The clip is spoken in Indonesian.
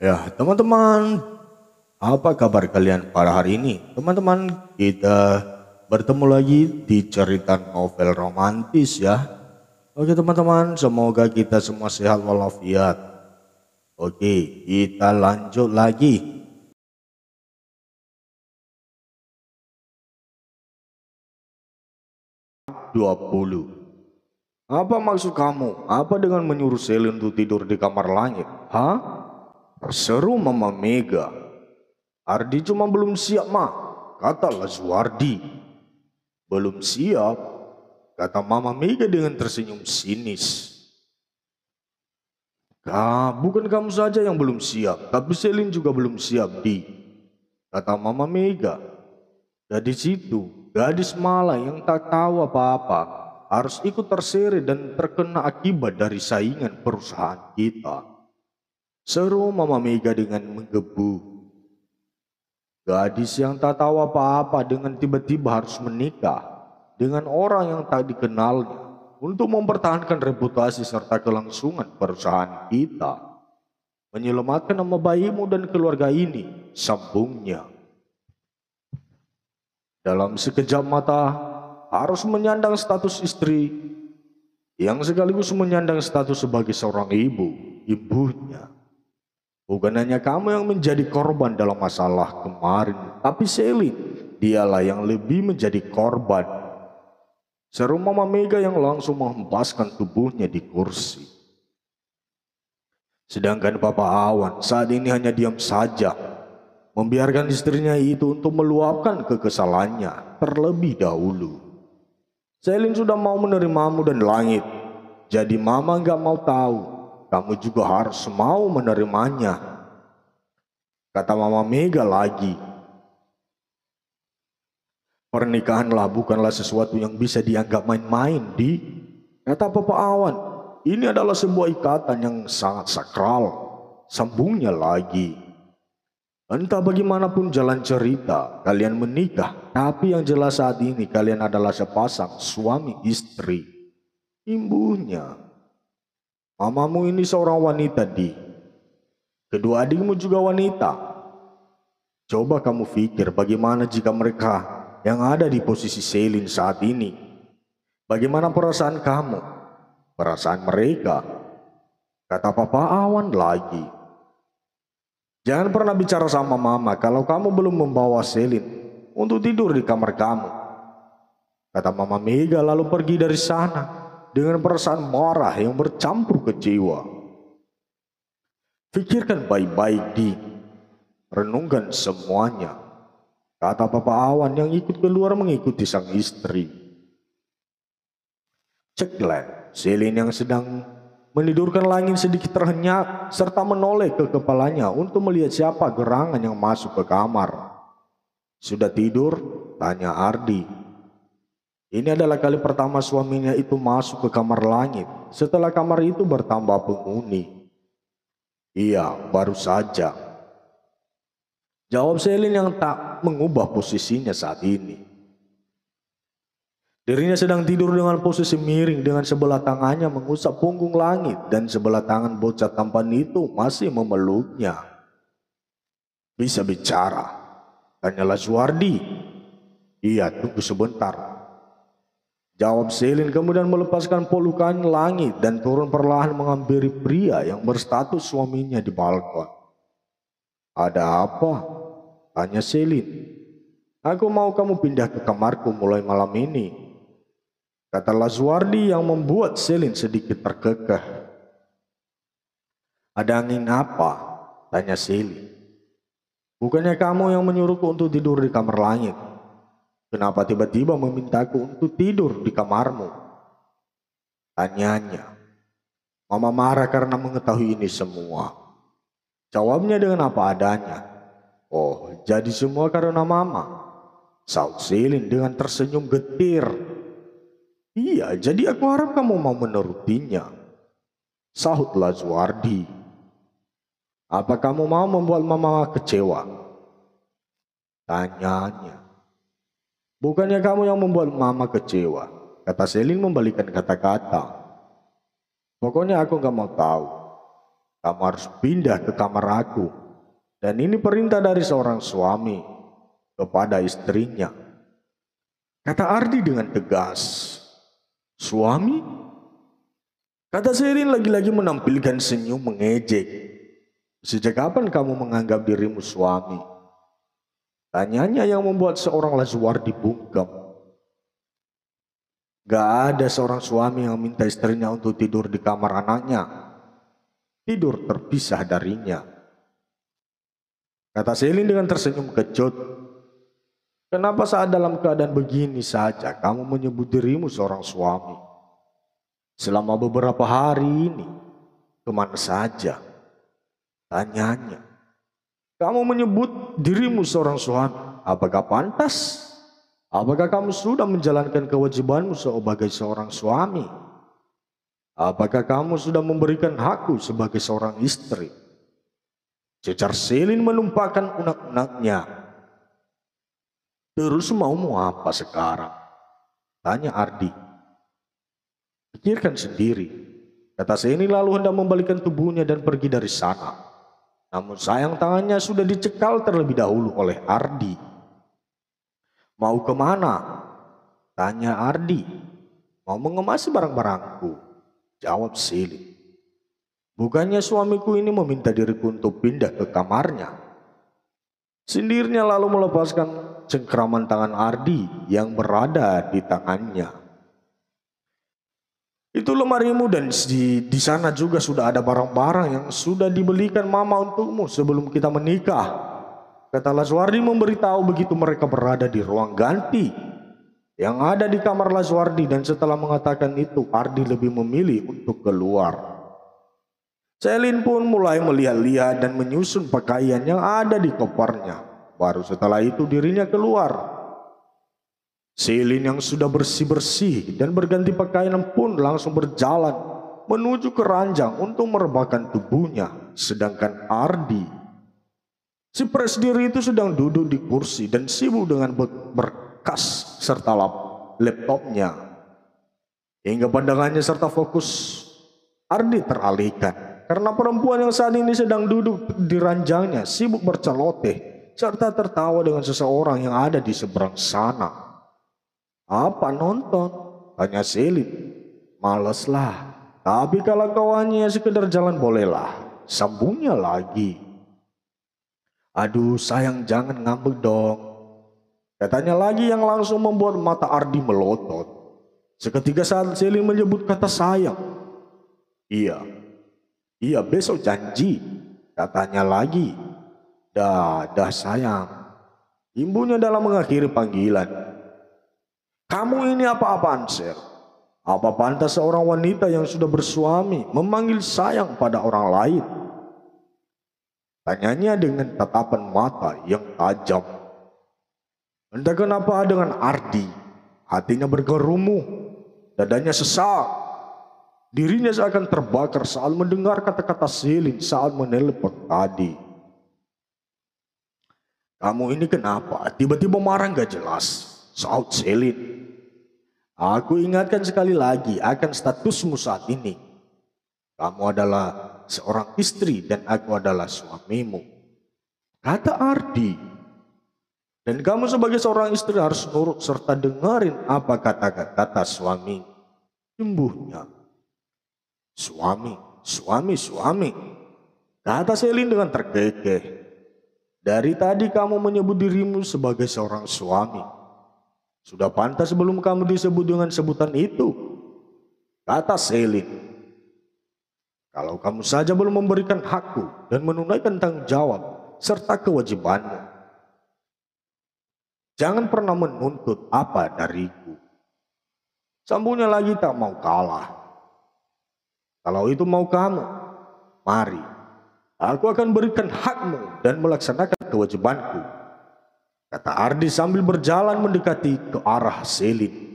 Ya, teman-teman, apa kabar kalian pada hari ini? Teman-teman, kita bertemu lagi di cerita novel romantis ya. Oke teman-teman, semoga kita semua sehat walafiat. Oke, kita lanjut lagi. Dua puluh. Apa maksud kamu? Apa dengan menyuruh Selin untuk tidur di kamar langit? Hah? Seru Mama Mega. Ardi cuma belum siap, Ma, kata Lazuardi. Belum siap, kata Mama Mega dengan tersenyum sinis. Nah, bukan kamu saja yang belum siap, tapi Selin juga belum siap, Di. Kata Mama Mega. Gadis nah, situ, gadis malah yang tak tahu apa-apa, harus ikut terseret dan terkena akibat dari saingan perusahaan kita. Seru Mama Mega dengan menggebu. Gadis yang tak tahu apa-apa dengan tiba-tiba harus menikah dengan orang yang tak dikenalnya untuk mempertahankan reputasi serta kelangsungan perusahaan kita. Menyelamatkan nama bayimu dan keluarga ini, sambungnya. Dalam sekejap mata, harus menyandang status istri yang sekaligus menyandang status sebagai seorang ibu, ibunya. Bukan hanya kamu yang menjadi korban dalam masalah kemarin, tapi Sally, dialah yang lebih menjadi korban. Seru Mama Mega yang langsung menghempaskan tubuhnya di kursi. Sedangkan Papa Awan saat ini hanya diam saja, membiarkan istrinya itu untuk meluapkan kekesalannya terlebih dahulu. Selin sudah mau menerimamu dan langit, jadi Mama nggak mau tahu kamu juga harus mau menerimanya. Kata Mama Mega lagi. Pernikahanlah bukanlah sesuatu yang bisa dianggap main-main di. Kata Papa Awan, ini adalah sebuah ikatan yang sangat sakral. Sambungnya lagi. Entah bagaimanapun jalan cerita, kalian menikah. Tapi yang jelas saat ini kalian adalah sepasang suami istri. Imbuhnya. Mamamu ini seorang wanita di. Kedua adikmu juga wanita. Coba kamu pikir bagaimana jika mereka yang ada di posisi Selin saat ini. Bagaimana perasaan kamu? Perasaan mereka? Kata papa awan lagi. Jangan pernah bicara sama mama kalau kamu belum membawa Selin untuk tidur di kamar kamu. Kata mama Mega lalu pergi dari sana dengan perasaan marah yang bercampur kecewa. Pikirkan baik-baik di renungkan semuanya. Kata Papa Awan yang ikut keluar mengikuti sang istri. Ceklen, Selin yang sedang menidurkan langit sedikit terhenyak serta menoleh ke kepalanya untuk melihat siapa gerangan yang masuk ke kamar. Sudah tidur? Tanya Ardi ini adalah kali pertama suaminya itu masuk ke kamar langit. Setelah kamar itu bertambah penghuni. Iya, baru saja. Jawab Selin yang tak mengubah posisinya saat ini. Dirinya sedang tidur dengan posisi miring dengan sebelah tangannya mengusap punggung langit dan sebelah tangan bocah tampan itu masih memeluknya. Bisa bicara. Tanyalah Suwardi. Iya, tunggu sebentar. Jawab Selin kemudian melepaskan polukan langit dan turun perlahan menghampiri pria yang berstatus suaminya di balkon. Ada apa? Tanya Selin. Aku mau kamu pindah ke kamarku mulai malam ini. Kata Lazuardi yang membuat Selin sedikit terkekeh. Ada angin apa? Tanya Selin. Bukannya kamu yang menyuruhku untuk tidur di kamar langit. Kenapa tiba-tiba memintaku untuk tidur di kamarmu? Tanyanya. Mama marah karena mengetahui ini semua. Jawabnya dengan apa adanya. Oh, jadi semua karena mama. Saud silin dengan tersenyum getir. Iya, jadi aku harap kamu mau menurutinya. Sahut Lazuardi. Apa kamu mau membuat mama kecewa? Tanyanya. Bukannya kamu yang membuat mama kecewa, kata Selin membalikkan kata-kata. Pokoknya aku gak mau tahu. Kamu harus pindah ke kamar aku. Dan ini perintah dari seorang suami kepada istrinya. Kata Ardi dengan tegas. Suami? Kata Selin lagi-lagi menampilkan senyum mengejek. Sejak kapan kamu menganggap dirimu suami? Tanyanya yang membuat seorang Lazuar dibungkam. Gak ada seorang suami yang minta istrinya untuk tidur di kamar anaknya. Tidur terpisah darinya. Kata Selin dengan tersenyum kecut. Kenapa saat dalam keadaan begini saja kamu menyebut dirimu seorang suami? Selama beberapa hari ini, kemana saja? Tanyanya. Kamu menyebut dirimu seorang suami. Apakah pantas? Apakah kamu sudah menjalankan kewajibanmu sebagai seorang suami? Apakah kamu sudah memberikan hakku sebagai seorang istri? Cecar Selin menumpahkan unak-unaknya. Terus mau apa sekarang? Tanya Ardi. Pikirkan sendiri. Kata Selin lalu hendak membalikan tubuhnya dan pergi dari sana. Namun sayang tangannya sudah dicekal terlebih dahulu oleh Ardi. Mau kemana? Tanya Ardi. Mau mengemas barang-barangku. Jawab Sili. Bukannya suamiku ini meminta diriku untuk pindah ke kamarnya. Sindirnya lalu melepaskan cengkraman tangan Ardi yang berada di tangannya. Itu lemarimu dan di, di sana juga sudah ada barang-barang yang sudah dibelikan mama untukmu sebelum kita menikah. Kata Laswardi memberitahu begitu mereka berada di ruang ganti yang ada di kamar Laswardi dan setelah mengatakan itu Ardi lebih memilih untuk keluar. Selin pun mulai melihat-lihat dan menyusun pakaian yang ada di kopernya. Baru setelah itu dirinya keluar. Selin yang sudah bersih-bersih dan berganti pakaian pun langsung berjalan menuju ke ranjang untuk merebahkan tubuhnya. Sedangkan Ardi, si pres itu sedang duduk di kursi dan sibuk dengan berkas serta laptopnya. Hingga pandangannya serta fokus Ardi teralihkan karena perempuan yang saat ini sedang duduk di ranjangnya sibuk berceloteh serta tertawa dengan seseorang yang ada di seberang sana. Apa nonton? Tanya Selim. Maleslah. Tapi kalau kau hanya sekedar jalan bolehlah. Sambungnya lagi. Aduh sayang jangan ngambek dong. Katanya lagi yang langsung membuat mata Ardi melotot. Seketika saat Selim menyebut kata sayang. Iya. Iya besok janji. Katanya lagi. Dah, dah sayang. Imbunya dalam mengakhiri panggilan. Kamu ini apa-apaan, Sir? Apa pantas seorang wanita yang sudah bersuami memanggil sayang pada orang lain? Tanyanya dengan tatapan mata yang tajam. Entah kenapa dengan Ardi, hatinya bergerumuh, dadanya sesak. Dirinya seakan terbakar saat mendengar kata-kata Selin saat menelepon tadi. Kamu ini kenapa? Tiba-tiba marah gak jelas. Saud Selin. Aku ingatkan sekali lagi akan statusmu saat ini. Kamu adalah seorang istri dan aku adalah suamimu. Kata Ardi. Dan kamu sebagai seorang istri harus nurut serta dengerin apa kata-kata suami. Sembuhnya. Suami, suami, suami. Kata Selin dengan terkekeh. Dari tadi kamu menyebut dirimu sebagai seorang suami. Sudah pantas sebelum kamu disebut dengan sebutan itu? Kata Selin. Kalau kamu saja belum memberikan hakku dan menunaikan tanggung jawab serta kewajibanmu. Jangan pernah menuntut apa dariku. Sambungnya lagi tak mau kalah. Kalau itu mau kamu, mari. Aku akan berikan hakmu dan melaksanakan kewajibanku. Kata Ardi sambil berjalan mendekati ke arah Selin.